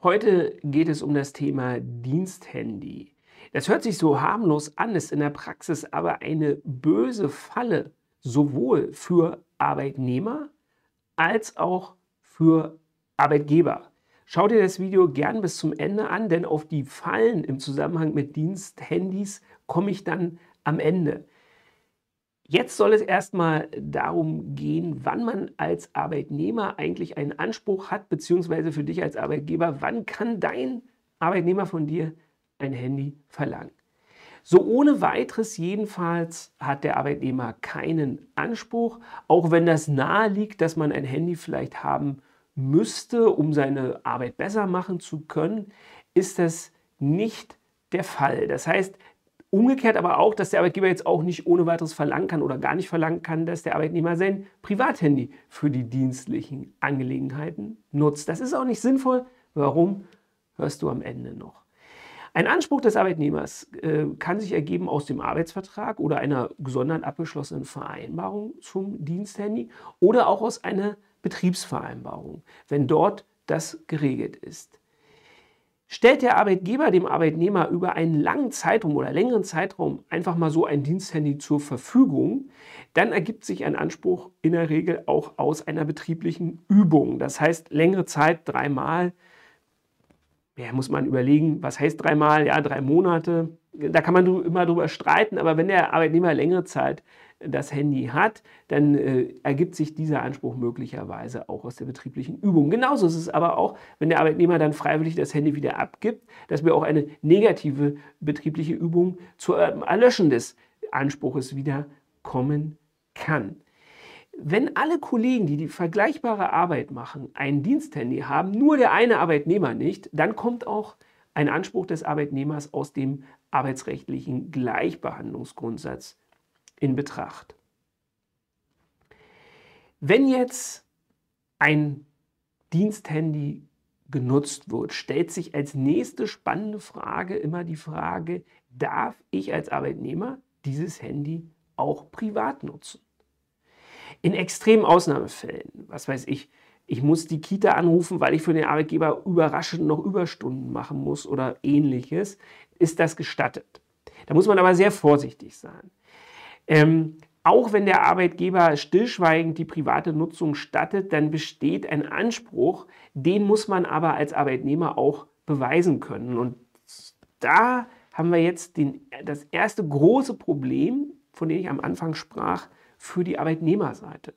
Heute geht es um das Thema Diensthandy. Das hört sich so harmlos an, ist in der Praxis aber eine böse Falle, sowohl für Arbeitnehmer als auch für Arbeitgeber. Schau dir das Video gern bis zum Ende an, denn auf die Fallen im Zusammenhang mit Diensthandys komme ich dann am Ende. Jetzt soll es erstmal darum gehen, wann man als Arbeitnehmer eigentlich einen Anspruch hat, beziehungsweise für dich als Arbeitgeber, wann kann dein Arbeitnehmer von dir ein Handy verlangen. So ohne weiteres jedenfalls hat der Arbeitnehmer keinen Anspruch, auch wenn das nahe liegt, dass man ein Handy vielleicht haben müsste, um seine Arbeit besser machen zu können, ist das nicht der Fall. Das heißt, Umgekehrt aber auch, dass der Arbeitgeber jetzt auch nicht ohne weiteres verlangen kann oder gar nicht verlangen kann, dass der Arbeitnehmer sein Privathandy für die dienstlichen Angelegenheiten nutzt. Das ist auch nicht sinnvoll. Warum hörst du am Ende noch? Ein Anspruch des Arbeitnehmers äh, kann sich ergeben aus dem Arbeitsvertrag oder einer gesondert abgeschlossenen Vereinbarung zum Diensthandy oder auch aus einer Betriebsvereinbarung, wenn dort das geregelt ist. Stellt der Arbeitgeber dem Arbeitnehmer über einen langen Zeitraum oder längeren Zeitraum einfach mal so ein Diensthandy zur Verfügung, dann ergibt sich ein Anspruch in der Regel auch aus einer betrieblichen Übung. Das heißt, längere Zeit dreimal, ja, muss man überlegen, was heißt dreimal? Ja, drei Monate, da kann man immer drüber streiten, aber wenn der Arbeitnehmer längere Zeit äh, das Handy hat, dann äh, ergibt sich dieser Anspruch möglicherweise auch aus der betrieblichen Übung. Genauso ist es aber auch, wenn der Arbeitnehmer dann freiwillig das Handy wieder abgibt, dass wir auch eine negative betriebliche Übung zur ähm, Erlöschen des Anspruches wieder kommen kann. Wenn alle Kollegen, die die vergleichbare Arbeit machen, ein Diensthandy haben, nur der eine Arbeitnehmer nicht, dann kommt auch ein Anspruch des Arbeitnehmers aus dem arbeitsrechtlichen Gleichbehandlungsgrundsatz in Betracht. Wenn jetzt ein Diensthandy genutzt wird, stellt sich als nächste spannende Frage immer die Frage, darf ich als Arbeitnehmer dieses Handy auch privat nutzen? In extremen Ausnahmefällen, was weiß ich, ich muss die Kita anrufen, weil ich für den Arbeitgeber überraschend noch Überstunden machen muss oder ähnliches, ist das gestattet. Da muss man aber sehr vorsichtig sein. Ähm, auch wenn der Arbeitgeber stillschweigend die private Nutzung stattet, dann besteht ein Anspruch, den muss man aber als Arbeitnehmer auch beweisen können. Und da haben wir jetzt den, das erste große Problem, von dem ich am Anfang sprach, für die Arbeitnehmerseite.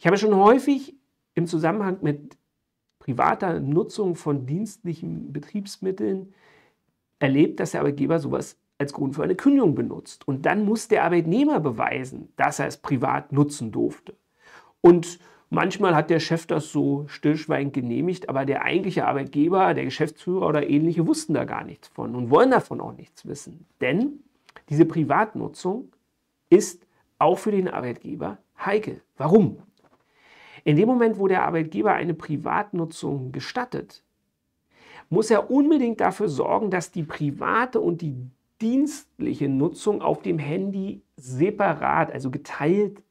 Ich habe schon häufig im Zusammenhang mit privater Nutzung von dienstlichen Betriebsmitteln erlebt, dass der Arbeitgeber sowas als Grund für eine Kündigung benutzt. Und dann muss der Arbeitnehmer beweisen, dass er es privat nutzen durfte. Und manchmal hat der Chef das so stillschweigend genehmigt, aber der eigentliche Arbeitgeber, der Geschäftsführer oder ähnliche wussten da gar nichts von und wollen davon auch nichts wissen. Denn diese Privatnutzung ist auch für den Arbeitgeber heikel. Warum? In dem Moment, wo der Arbeitgeber eine Privatnutzung gestattet, muss er unbedingt dafür sorgen, dass die private und die dienstliche Nutzung auf dem Handy separat, also geteilt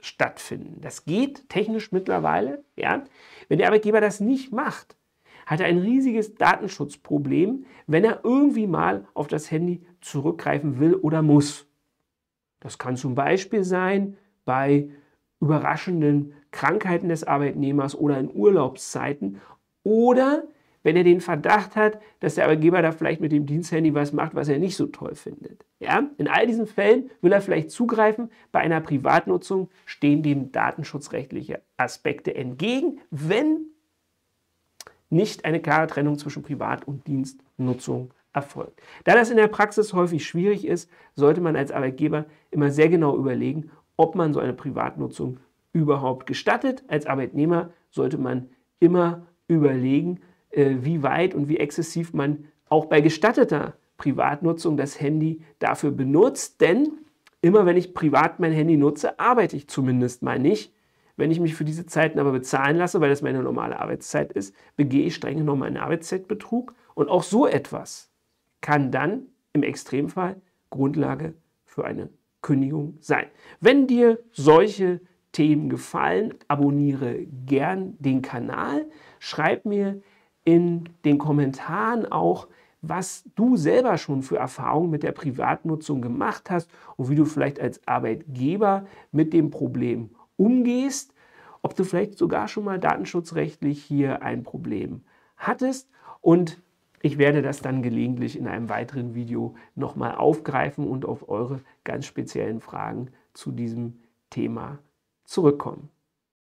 stattfinden. Das geht technisch mittlerweile. Ja? Wenn der Arbeitgeber das nicht macht, hat er ein riesiges Datenschutzproblem, wenn er irgendwie mal auf das Handy zurückgreifen will oder muss. Das kann zum Beispiel sein bei überraschenden Krankheiten des Arbeitnehmers oder in Urlaubszeiten oder wenn er den Verdacht hat, dass der Arbeitgeber da vielleicht mit dem Diensthandy was macht, was er nicht so toll findet. Ja? In all diesen Fällen will er vielleicht zugreifen. Bei einer Privatnutzung stehen dem datenschutzrechtliche Aspekte entgegen, wenn nicht eine klare Trennung zwischen Privat- und Dienstnutzung erfolgt. Da das in der Praxis häufig schwierig ist, sollte man als Arbeitgeber immer sehr genau überlegen, ob man so eine Privatnutzung überhaupt gestattet. Als Arbeitnehmer sollte man immer überlegen, äh, wie weit und wie exzessiv man auch bei gestatteter Privatnutzung das Handy dafür benutzt. Denn immer wenn ich privat mein Handy nutze, arbeite ich zumindest mal nicht. Wenn ich mich für diese Zeiten aber bezahlen lasse, weil das meine normale Arbeitszeit ist, begehe ich streng genommen einen Arbeitszeitbetrug. Und auch so etwas kann dann im Extremfall Grundlage für eine Kündigung sein. Wenn dir solche Themen gefallen, abonniere gern den Kanal. Schreib mir in den Kommentaren auch, was du selber schon für Erfahrungen mit der Privatnutzung gemacht hast und wie du vielleicht als Arbeitgeber mit dem Problem umgehst, ob du vielleicht sogar schon mal datenschutzrechtlich hier ein Problem hattest und ich werde das dann gelegentlich in einem weiteren Video nochmal aufgreifen und auf eure ganz speziellen Fragen zu diesem Thema zurückkommen.